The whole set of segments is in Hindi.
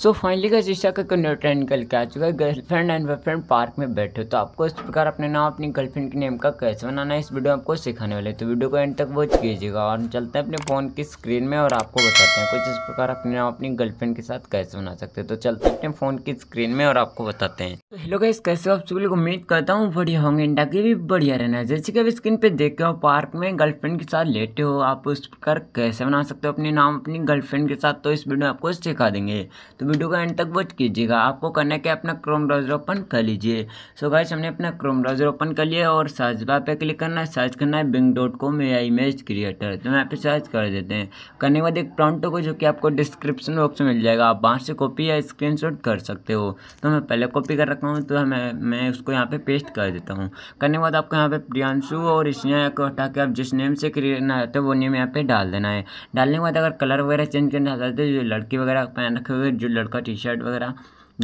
सो फाइनली का शीशा का न्यू ट्रेंड निकल के आ चुका है गर्लफ्रेंड एंड बॉयफ्रेंड पार्क में बैठे तो आपको इस प्रकार अपने नाम अपनी गर्लफ्रेंड के नेम का कैसे बनाना है इस वीडियो में आपको सिखाने वाले तो वीडियो को एंड तक वॉच कीजिएगा और चलते हैं अपने फ़ोन की स्क्रीन में और आपको बताते हैं कुछ इस प्रकार अपने नाम अपनी गर्लफ्रेंड के साथ कैसे बना सकते हैं तो चलते हैं अपने फ़ोन की स्क्रीन में और आपको बताते हैं तो हेलो गाइस कैसे हो आप सभी लोग उम्मीद करता हूँ बढ़िया होंगे इंडा की भी बढ़िया रहना है जैसे कि आप स्क्रीन पे देख रहे हो पार्क में गर्लफ्रेंड के साथ लेटे हो आप उस पर कैसे बना सकते हो अपने नाम अपनी गर्लफ्रेंड के साथ तो इस वीडियो में आपको सिखा देंगे तो वीडियो का एंड तक वॉच कीजिएगा आपको करना क्या अपना क्रोम ब्राउजर ओपन कर लीजिए सो गाइस हमने अपना क्रोम ब्राउजर ओपन कर लिया और सर्च बार पर क्लिक करना है सर्च करना है बिंग डॉट कॉम या इमेज क्रिएटर तो यहाँ पर सर्च कर देते हैं करने के बाद एक प्राउंट होगा जो कि आपको डिस्क्रिप्शन बॉक्स में मिल जाएगा आप वहाँ से कॉपी या स्क्रीन कर सकते हो तो मैं पहले कॉपी कर रखा करता हूँ तो मैं मैं उसको यहाँ पे पेस्ट कर देता हूँ करने के बाद आपको यहाँ पे प्रियांशु और इसने को हटा के आप जिस नेम से करना चाहते हो वो नेम यहाँ पे डाल देना है डालने के बाद अगर कलर वगैरह चेंज करना चाहते हो जो लड़की वगैरह पहन रखे हुए जो लड़का टी शर्ट वगैरह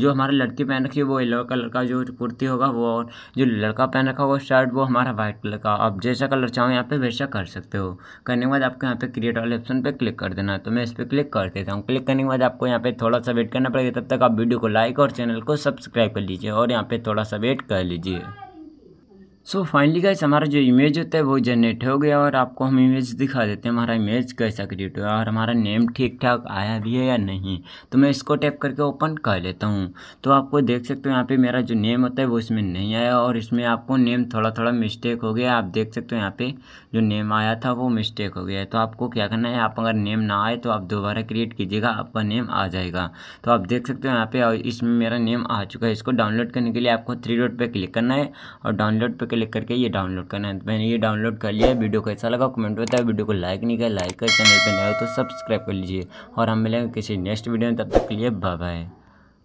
जो हमारे लड़की पहन रखी है वो येलो कलर का जो कुर्ती होगा वो और जो लड़का पहन रखा होगा शर्ट वो हमारा वाइट कलर का आप जैसा कलर चाहो यहाँ पे वैसा कर सकते हो करने के बाद आपको यहाँ पे क्रिएट वाले ऑप्शन पे क्लिक कर देना है तो मैं इस पर क्लिक कर देता हूँ क्लिक करने के बाद आपको यहाँ पे थोड़ा सा वेट करना पड़ेगा तब तक आप वीडियो को लाइक और चैनल को सब्सक्राइब कर लीजिए और यहाँ पर थोड़ा सा वेट कर लीजिए सो फाइनली गाइस हमारा जो इमेज होता है वो जनरेट हो गया और आपको हम इमेज दिखा देते हैं हमारा इमेज कैसा क्रिएट हुआ और हमारा नेम ठीक ठाक आया भी है या नहीं तो मैं इसको टैप करके ओपन कर लेता हूँ तो आपको देख सकते हो यहाँ पे मेरा जो नेम होता है वो इसमें नहीं आया और इसमें आपको नेम थोड़ा थोड़ा मिस्टेक हो गया आप देख सकते हो यहाँ पर जो नेम आया था वो मिस्टेक हो गया है तो आपको क्या करना है आप अगर नेम ना आए तो आप दोबारा क्रिएट कीजिएगा आपका नेम आ जाएगा तो आप देख सकते हो यहाँ पे इसमें मेरा नेम आ चुका है इसको डाउनलोड करने के लिए आपको थ्री डॉट पर क्लिक करना है और डाउनलोड पर क्लिक करके ये डाउनलोड करना है मैंने ये डाउनलोड कर लिया वीडियो कैसा अच्छा लगा कमेंट बताया वीडियो को लाइक नहीं किया लाइक कर चैनल पर नए हो तो सब्सक्राइब कर लीजिए और हम मिलेंगे किसी नेक्स्ट वीडियो में तब तक के लिए बाय बाय